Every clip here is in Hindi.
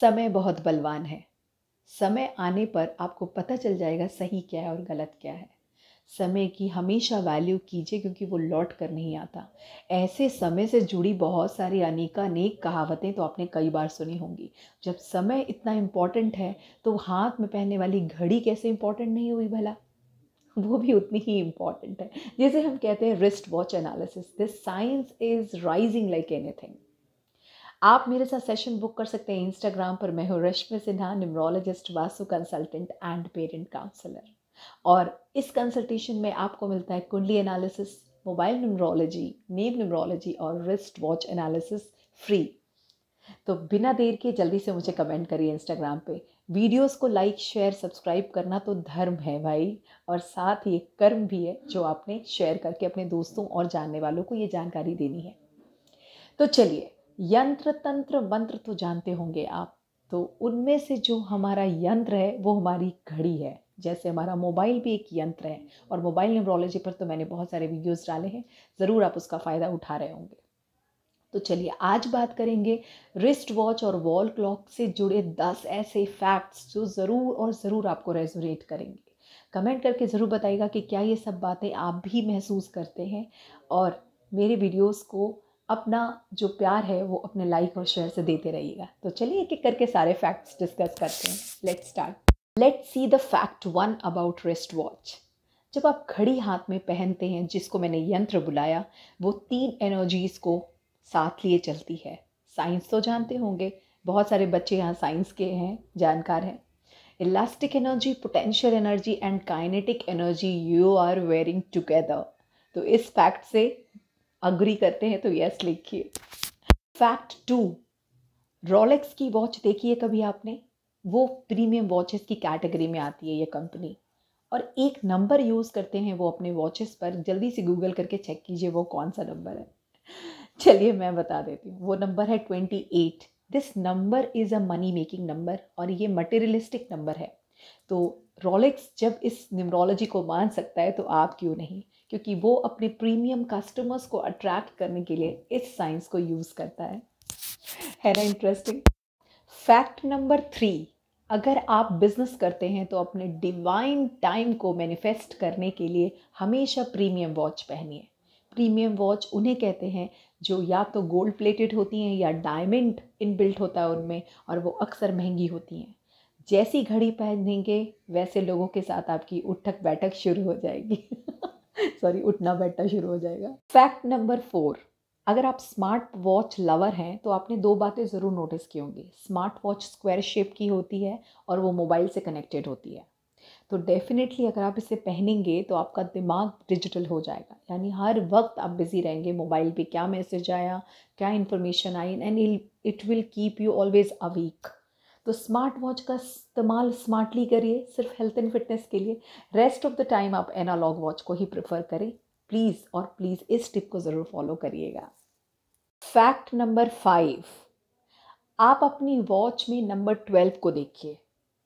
समय बहुत बलवान है समय आने पर आपको पता चल जाएगा सही क्या है और गलत क्या है समय की हमेशा वैल्यू कीजिए क्योंकि वो लौट कर नहीं आता ऐसे समय से जुड़ी बहुत सारी अनेकानेक कहावतें तो आपने कई बार सुनी होंगी जब समय इतना इम्पॉर्टेंट है तो हाथ में पहनने वाली घड़ी कैसे इम्पॉर्टेंट नहीं हुई भला वो भी उतनी ही इम्पॉर्टेंट है जैसे हम कहते हैं wrist watch analysis this science is rising like anything आप मेरे साथ सेशन बुक कर सकते हैं इंस्टाग्राम पर मैं हूँ Rashmi Sinha numerologist vastu consultant and parent counsellor और इस कंसल्टेशन में आपको मिलता है कुंडली एनालिसिस मोबाइल न्यूमरोलॉजी नेव न्यूमरोलॉजी और रिस्ट वॉच एनालिसिस फ्री तो बिना देर के जल्दी से मुझे कमेंट करिए इंस्टाग्राम पे वीडियोस को लाइक शेयर सब्सक्राइब करना तो धर्म है भाई और साथ ही एक कर्म भी है जो आपने शेयर करके अपने दोस्तों और जानने वालों को ये जानकारी देनी है तो चलिए यंत्र तंत्र मंत्र तो जानते होंगे आप तो उनमें से जो हमारा यंत्र है वो हमारी घड़ी है जैसे हमारा मोबाइल भी एक यंत्र है और मोबाइल न्यूमरोलॉजी पर तो मैंने बहुत सारे वीडियोस डाले हैं ज़रूर आप उसका फ़ायदा उठा रहे होंगे तो चलिए आज बात करेंगे रिस्ट वॉच और वॉल क्लॉक से जुड़े दस ऐसे फैक्ट्स जो ज़रूर और ज़रूर आपको रेजोनेट करेंगे कमेंट करके ज़रूर बताइएगा कि क्या ये सब बातें आप भी महसूस करते हैं और मेरे वीडियोस को अपना जो प्यार है वो अपने लाइक और शेयर से देते रहिएगा तो चलिए एक एक करके सारे फैक्ट्स डिस्कस करते हैं let's start let's see the fact one about wrist watch जब आप घड़ी हाथ में पहनते हैं जिसको मैंने यंत्र बुलाया वो तीन एनर्जीज को साथ लिए चलती है साइंस तो जानते होंगे बहुत सारे बच्चे यहाँ साइंस के हैं जानकार हैं elastic energy potential energy and kinetic energy you are wearing together तो इस फैक्ट से अग्री करते हैं तो यस लिखिए फैक्ट टू रोलेक्स की वॉच देखी है कभी आपने वो प्रीमियम वॉचेस की कैटेगरी में आती है ये कंपनी और एक नंबर यूज़ करते हैं वो अपने वॉचेस पर जल्दी से गूगल करके चेक कीजिए वो कौन सा नंबर है चलिए मैं बता देती हूँ वो नंबर है twenty eight this number is a money making number और ये मटेरियलिस्टिक नंबर है तो रोलेक्स जब इस निमरोलॉजी को मान सकता है तो आप क्यों नहीं क्योंकि वो अपने प्रीमियम कस्टमर्स को अट्रैक्ट करने के लिए इस साइंस को यूज़ करता है है ना इंटरेस्टिंग फैक्ट नंबर थ्री अगर आप बिजनेस करते हैं तो अपने डिवाइन टाइम को मैनिफेस्ट करने के लिए हमेशा प्रीमियम वॉच पहनिए प्रीमियम वॉच उन्हें कहते हैं जो या तो गोल्ड प्लेटेड होती हैं या डायमंड इनबिल्ट होता है उनमें और वो अक्सर महंगी होती हैं जैसी घड़ी पहनेंगे वैसे लोगों के साथ आपकी उठक बैठक शुरू हो जाएगी सॉरी उठना बैठना शुरू हो जाएगा फैक्ट नंबर फोर अगर आप स्मार्ट वॉच लवर हैं तो आपने दो बातें ज़रूर नोटिस की होंगी स्मार्ट वॉच स्क्वायर शेप की होती है और वो मोबाइल से कनेक्टेड होती है तो डेफिनेटली अगर आप इसे पहनेंगे तो आपका दिमाग डिजिटल हो जाएगा यानी हर वक्त आप बिज़ी रहेंगे मोबाइल पे क्या मैसेज आया क्या इन्फॉर्मेशन आई and it will keep you always awake तो स्मार्ट वॉच का इस्तेमाल स्मार्टली करिए सिर्फ हेल्थ एंड फिटनेस के लिए रेस्ट ऑफ द टाइम आप एनालॉग वॉच को ही प्रेफर करें प्लीज़ और प्लीज़ इस टिप को ज़रूर फॉलो करिएगा फैक्ट नंबर फाइव आप अपनी वॉच में नंबर ट्वेल्व को देखिए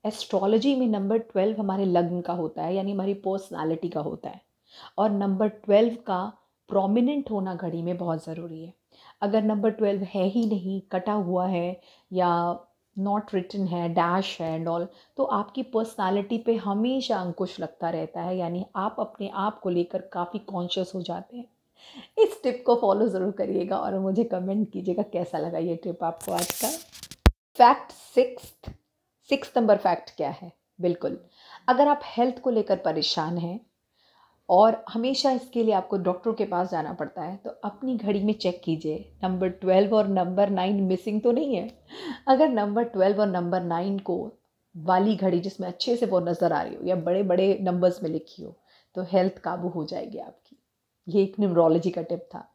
एस्ट्रोलॉजी में नंबर ट्वेल्व हमारे लग्न का होता है यानी हमारी पर्सनालिटी का होता है और नंबर ट्वेल्व का प्रोमिनेंट होना घड़ी में बहुत ज़रूरी है अगर नंबर ट्वेल्व है ही नहीं कटा हुआ है या नॉट रिटन है डैश है एंड ऑल तो आपकी पर्सनालिटी पे हमेशा अंकुश लगता रहता है यानी आप अपने आप को लेकर काफ़ी कॉन्शियस हो जाते हैं इस टिप को फॉलो ज़रूर करिएगा और मुझे कमेंट कीजिएगा कैसा लगा ये टिप आपको आज का fact six six number fact क्या है बिल्कुल अगर आप हेल्थ को लेकर परेशान हैं और हमेशा इसके लिए आपको डॉक्टर के पास जाना पड़ता है तो अपनी घड़ी में चेक कीजिए नंबर ट्वेल्व और नंबर नाइन मिसिंग तो नहीं है अगर नंबर ट्वेल्व और नंबर नाइन को वाली घड़ी जिसमें अच्छे से वो नज़र आ रही हो या बड़े बड़े नंबर्स में लिखी हो तो हेल्थ काबू हो जाएगी आपकी ये एक न्यूमरोलॉजी का टिप था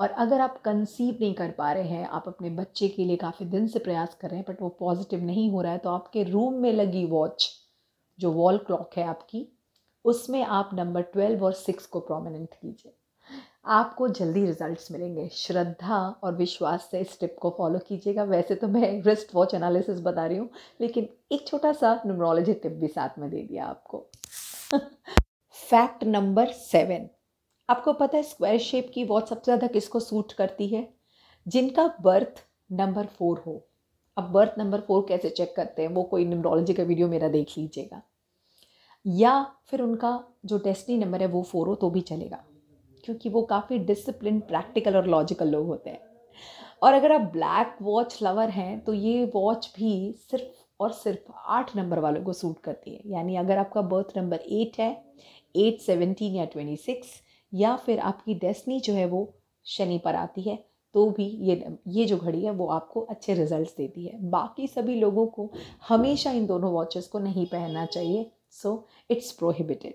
और अगर आप कंसीव नहीं कर पा रहे हैं आप अपने बच्चे के लिए काफ़ी दिन से प्रयास कर रहे हैं बट वो पॉजिटिव नहीं हो रहा है तो आपके रूम में लगी वॉच जो वॉल क्लॉक है आपकी उसमें आप नंबर ट्वेल्व और सिक्स को प्रोमिनेंट कीजिए आपको जल्दी रिजल्ट्स मिलेंगे श्रद्धा और विश्वास से इस टिप को फॉलो कीजिएगा वैसे तो मैं रिस्ट वॉच एनालिसिस बता रही हूँ लेकिन एक छोटा सा न्यूमरोलॉजी टिप भी साथ में दे दिया आपको फैक्ट नंबर सेवन आपको पता है स्क्वायर शेप की वॉच सबसे ज़्यादा किसको सूट करती है जिनका बर्थ नंबर फोर हो अब बर्थ नंबर फोर कैसे चेक करते हैं वो कोई न्यूमरोलॉजी का वीडियो मेरा देख लीजिएगा या फिर उनका जो डेस्टिनी नंबर है वो फोर हो तो भी चलेगा क्योंकि वो काफ़ी डिसिप्लिन प्रैक्टिकल और लॉजिकल लोग होते हैं और अगर आप ब्लैक वॉच लवर हैं तो ये वॉच भी सिर्फ और सिर्फ आठ नंबर वालों को सूट करती है यानी अगर आपका बर्थ नंबर एट है एट सेवेंटीन या ट्वेंटी सिक्स या फिर आपकी डेस्टनी जो है वो शनि पर आती है तो भी ये ये जो घड़ी है वो आपको अच्छे रिजल्ट्स देती है बाकी सभी लोगों को हमेशा इन दोनों वॉचेस को नहीं पहनना चाहिए सो इट्स प्रोहिबिटेड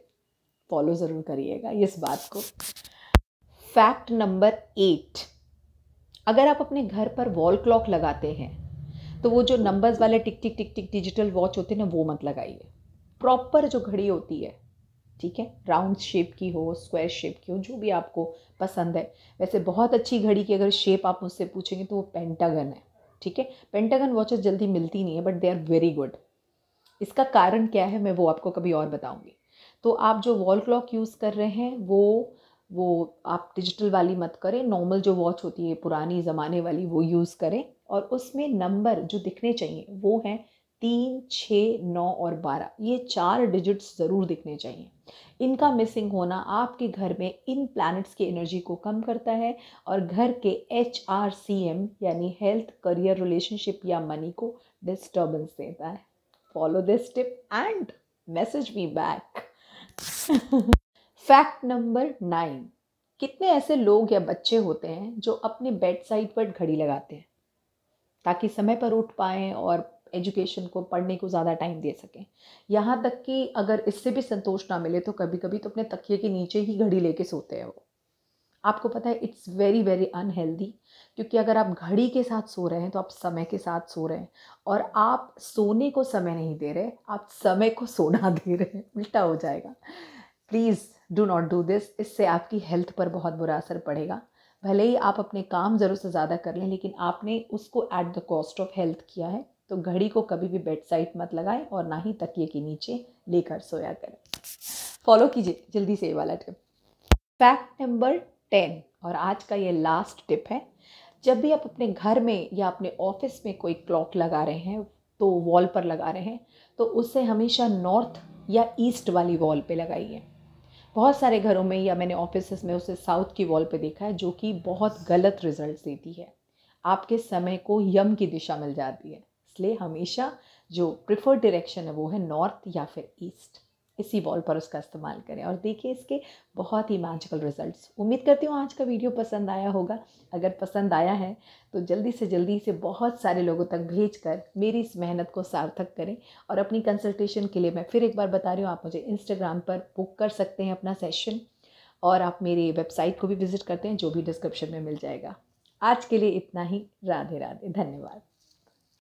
फॉलो ज़रूर करिएगा इस बात को फैक्ट नंबर एट अगर आप अपने घर पर वॉल क्लॉक लगाते हैं तो वो जो नंबर्स वाले टिक टिक टिक टिक डिजिटल वॉच होते हैं ना वो मत लगाइए प्रॉपर जो घड़ी होती है ठीक है राउंड शेप की हो स्क्वायर शेप की हो जो भी आपको पसंद है वैसे बहुत अच्छी घड़ी की अगर शेप आप मुझसे पूछेंगे तो वो पेंटागन है ठीक है पेंटागन वॉचेस जल्दी मिलती नहीं है but they are very good इसका कारण क्या है मैं वो आपको कभी और बताऊँगी तो आप जो वॉल क्लॉक यूज़ कर रहे हैं वो वो आप डिजिटल वाली मत करें नॉर्मल जो वॉच होती है पुरानी ज़माने वाली वो यूज़ करें और उसमें नंबर जो दिखने चाहिए वो हैं तीन छः नौ और बारह ये चार डिजिट्स ज़रूर दिखने चाहिए इनका मिसिंग होना आपके घर में इन प्लैनेट्स की एनर्जी को कम करता है और घर के एच आर सी एम यानी हेल्थ करियर रिलेशनशिप या मनी को डिस्टर्बेंस देता है Follow this tip and message me back fact number nine कितने ऐसे लोग या बच्चे होते हैं जो अपने बेड साइड पर घड़ी लगाते हैं ताकि समय पर उठ पाए और एजुकेशन को पढ़ने को ज़्यादा टाइम दे सकें यहाँ तक कि अगर इससे भी संतोष ना मिले तो कभी कभी तो अपने तकिए के नीचे ही घड़ी लेके सोते हैं वो आपको पता है इट्स वेरी वेरी अनहेल्दी क्योंकि अगर आप घड़ी के साथ सो रहे हैं तो आप समय के साथ सो रहे हैं और आप सोने को समय नहीं दे रहे आप समय को सोना दे रहे हैं उल्टा हो जाएगा please do not do this इससे आपकी हेल्थ पर बहुत बुरा असर पड़ेगा भले ही आप अपने काम ज़रूर से ज़्यादा कर लें लेकिन आपने उसको at the cost of health किया है तो घड़ी को कभी भी बेड साइड मत लगाएं और ना ही तकिए के नीचे लेकर सोया करें फॉलो कीजिए जल्दी से ये वाला टिप फैक्ट नंबर टेन और आज का ये लास्ट टिप है जब भी आप अपने घर में या अपने ऑफिस में कोई क्लॉक लगा रहे हैं तो वॉल पर लगा रहे हैं तो उसे हमेशा नॉर्थ या ईस्ट वाली वॉल पे लगाइए बहुत सारे घरों में या मैंने ऑफिस में उसे साउथ की वॉल पे देखा है जो कि बहुत गलत रिजल्ट देती है आपके समय को यम की दिशा मिल जाती है इसलिए हमेशा जो प्रिफर्ड डायरेक्शन है वो है नॉर्थ या फिर ईस्ट इसी बॉल पर उसका इस्तेमाल करें और देखिए इसके बहुत ही मैजिकल रिजल्ट्स उम्मीद करती हूँ आज का वीडियो पसंद आया होगा अगर पसंद आया है तो जल्दी से जल्दी इसे बहुत सारे लोगों तक भेज कर मेरी इस मेहनत को सार्थक करें और अपनी कंसल्टेशन के लिए मैं फिर एक बार बता रही हूँ आप मुझे इंस्टाग्राम पर बुक कर सकते हैं अपना सेशन और आप मेरी वेबसाइट को भी विज़िट करते हैं जो भी डिस्क्रिप्शन में मिल जाएगा आज के लिए इतना ही राधे राधे धन्यवाद